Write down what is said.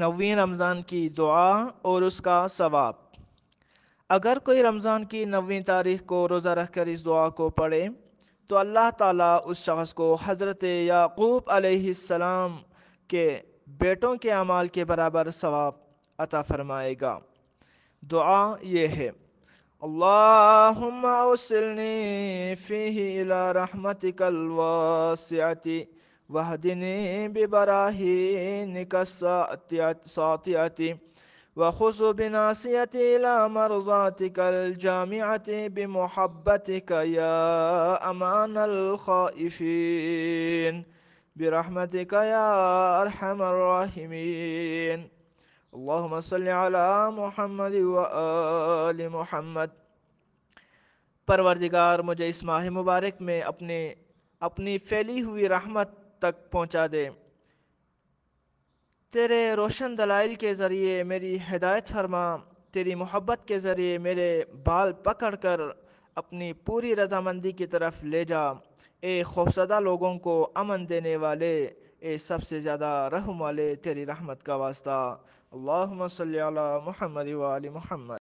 نویں رمضان کی دعا اور اس کا ثواب اگر کوئی رمضان کی نویں تاریخ کو روزہ رکھ کر اس دعا کو پڑھے تو اللہ تعالیٰ اس شخص کو حضرت یعقوب علیہ السلام کے بیٹوں کے اعمال کے برابر ثواب عطا فرمائے گا دعا یہ ہے اللہم اوصلنی الی رحمتک الواسعتی واهدني ببراهينك الساطئة وخذ بناصيتي إلى مرضاتك الجامعة بمحبتك يا أمان الخائفين برحمتك يا أرحم الراحمين اللهم صل على محمد وآل محمد परवरदिगार मुझे इस माह मुबारक में अपने अपनी फैली हुई रहमत تک پہنچا دے تیرے روشن دلائل کے ذریعے میری ہدایت فرما تیری محبت کے ذریعے میرے بال پکڑ کر اپنی پوری رضامندی کی طرف لے جا اے خوفزدہ لوگوں کو امن دینے والے اے سب سے زیادہ رحم والے تیری رحمت کا واسطہ اللہم صلی اللہ محمد وال محمد